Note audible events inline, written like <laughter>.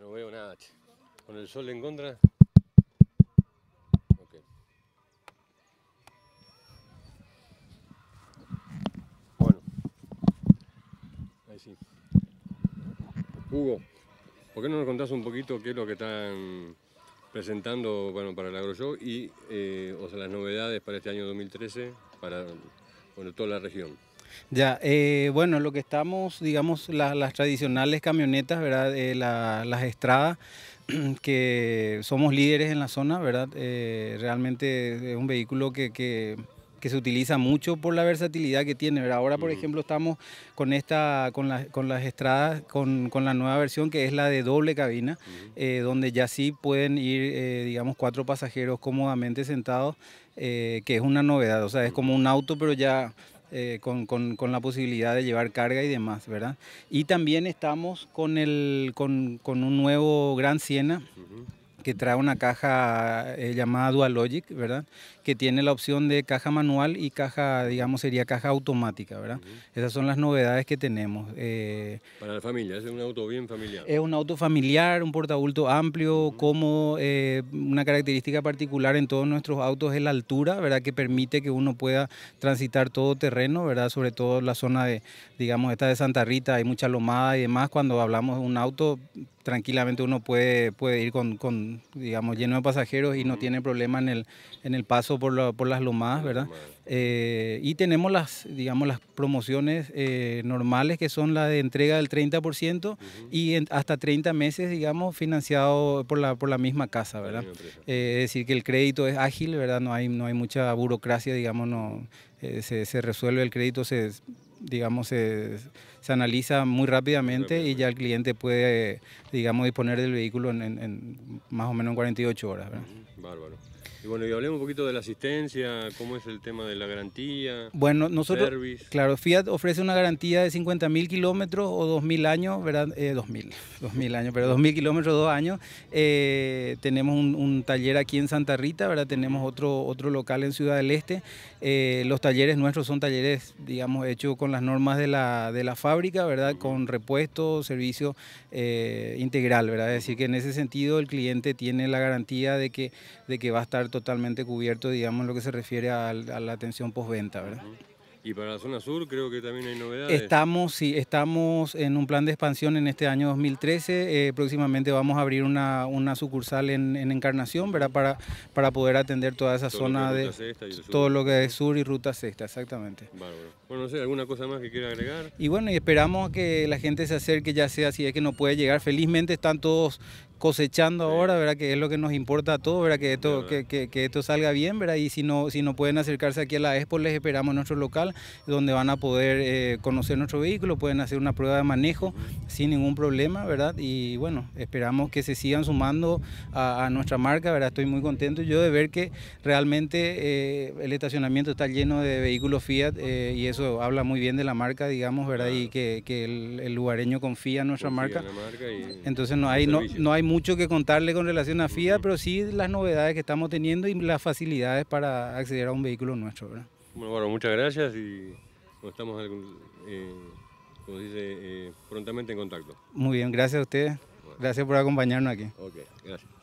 no veo nada, Con el sol en contra. Bueno. Ahí sí. Hugo, ¿por qué no nos contás un poquito qué es lo que están presentando para el AgroShow y eh, sea, las novedades para este año 2013 para toda la región? Ya, eh, bueno, lo que estamos, digamos, las tradicionales camionetas, ¿verdad? Eh, las estradas, <clears throat> que somos líderes en la zona, ¿verdad? Eh, realmente es un vehículo que, que se utiliza mucho por la versatilidad que tiene. ¿verdad? Ahora, por ejemplo, estamos con esta, con, con las estradas, con, la nueva versión que es la de doble cabina, donde ya sí pueden ir, digamos, cuatro pasajeros cómodamente sentados, que es una novedad. O sea, es como un auto, pero ya eh, con, con, con, la posibilidad de llevar carga y demás, ¿verdad? Y también estamos con, el, con, un nuevo Gran Siena que trae una caja eh, llamada Dualogic, ¿verdad? Que tiene la opción de caja manual y caja, digamos, sería caja automática, ¿verdad? Esas son las novedades que tenemos. Eh, Para la familia, es un auto bien familiar. Es un auto familiar, un portabulto amplio, ...como eh, una característica particular en todos nuestros autos es la altura, ¿verdad? Que permite que uno pueda transitar todo terreno, ¿verdad? Sobre todo la zona de, digamos, esta de Santa Rita, hay mucha lomada y demás. Cuando hablamos de un auto, tranquilamente uno puede, puede ir con, digamos, lleno de pasajeros y no tiene problema en el, en el paso por, por las lomadas, ¿verdad? Eh, y tenemos las, digamos, las promociones eh, normales que son la de entrega del 30% y hasta 30 meses, digamos, financiado por la, por la misma casa, ¿verdad? Eh, es decir, que el crédito es ágil, ¿verdad? No hay, no hay mucha burocracia, digamos, no, se, se resuelve el crédito, se digamos, se, analiza muy rápidamente y ya el cliente puede, digamos, disponer del vehículo en, más o menos en 48 horas. Bárbaro. Y bueno, y hablemos un poquito de la asistencia, cómo es el tema de la garantía. Bueno, nosotros, claro, Fiat ofrece una garantía de 50.000 kilómetros o 2.000 años, ¿verdad? Eh, 2.000, 2.000 <laughs> años, pero 2.000 kilómetros, 2 años. Eh, tenemos un, taller aquí en Santa Rita, ¿verdad? Tenemos otro, otro local en Ciudad del Este. Eh, los talleres nuestros son talleres, digamos, hechos con las normas de la, de la fábrica, ¿verdad? Con repuesto, servicio eh, integral, ¿verdad? Es decir, que en ese sentido el cliente tiene la garantía de que, de que va a estar totalmente cubierto, digamos, lo que se refiere a, la atención postventa, ¿verdad? Y para la zona sur creo que también hay novedades. Estamos, sí, estamos en un plan de expansión en este año 2013. Eh, próximamente vamos a abrir una, sucursal en, Encarnación, ¿verdad? Para, para poder atender toda esa zona de todo lo que es sur y ruta sexta, exactamente. Bueno, no sé, ¿alguna cosa más que quiera agregar? Y bueno, y esperamos que la gente se acerque, ya sea si es que no puede llegar. Felizmente están todos cosechando ahora, ¿verdad? Que es lo que nos importa a todos, ¿verdad? Que esto, que, esto salga bien, ¿verdad? Y si no, si no pueden acercarse aquí a la Expo, les esperamos en nuestro local, donde van a poder eh, conocer nuestro vehículo, pueden hacer una prueba de manejo sin ningún problema, ¿verdad? Y bueno, esperamos que se sigan sumando a, nuestra marca, ¿verdad? Estoy muy contento yo de ver que realmente eh, el estacionamiento está lleno de vehículos Fiat eh, y eso habla muy bien de la marca, digamos, ¿verdad? Y que, el, lugareño confía en nuestra marca. Entonces no hay, no, no hay mucho que contarle con relación a FIA, pero sí las novedades que estamos teniendo y las facilidades para acceder a un vehículo nuestro. Bueno, muchas gracias y estamos, eh, dice, eh, prontamente en contacto. Muy bien, gracias a ustedes. Gracias por acompañarnos aquí. Ok, gracias.